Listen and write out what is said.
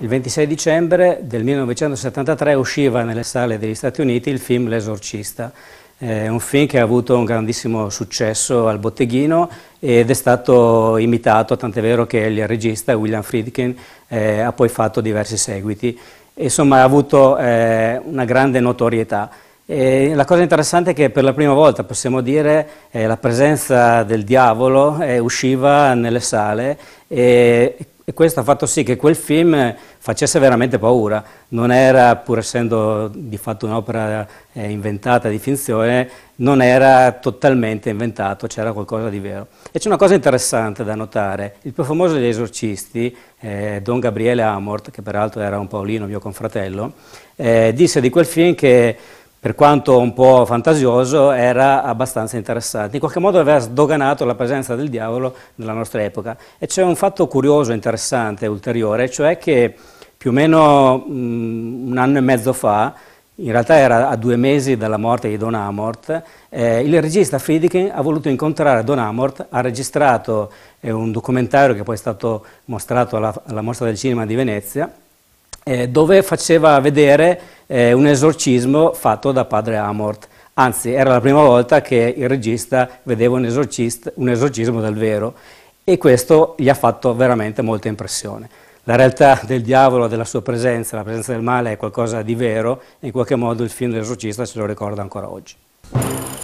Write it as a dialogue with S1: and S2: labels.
S1: Il 26 dicembre del 1973 usciva nelle sale degli Stati Uniti il film L'Esorcista, è un film che ha avuto un grandissimo successo al botteghino ed è stato imitato, tant'è vero che il regista William Friedkin eh, ha poi fatto diversi seguiti. Insomma, ha avuto eh, una grande notorietà. E la cosa interessante è che per la prima volta, possiamo dire, eh, la presenza del diavolo eh, usciva nelle sale e e questo ha fatto sì che quel film facesse veramente paura, non era, pur essendo di fatto un'opera eh, inventata di finzione, non era totalmente inventato, c'era qualcosa di vero. E c'è una cosa interessante da notare, il più famoso degli esorcisti, eh, Don Gabriele Amort, che peraltro era un paolino, mio confratello, eh, disse di quel film che per quanto un po' fantasioso, era abbastanza interessante. In qualche modo aveva sdoganato la presenza del diavolo nella nostra epoca. E c'è un fatto curioso, interessante, ulteriore, cioè che più o meno mh, mm, un anno e mezzo fa, in realtà era a due mesi dalla morte di Don Amort, eh, il regista Friedkin ha voluto incontrare Don Amort, ha registrato eh, un documentario che poi è stato mostrato alla, alla Mostra del Cinema di Venezia, eh, dove faceva vedere eh, un esorcismo fatto da padre Amort. Anzi, era la prima volta che il regista vedeva un, un esorcismo dal vero e questo gli ha fatto veramente molta impressione. La realtà del diavolo, della sua presenza, la presenza del male è qualcosa di vero e in qualche modo il film dell'esorcista ce lo ricorda ancora oggi.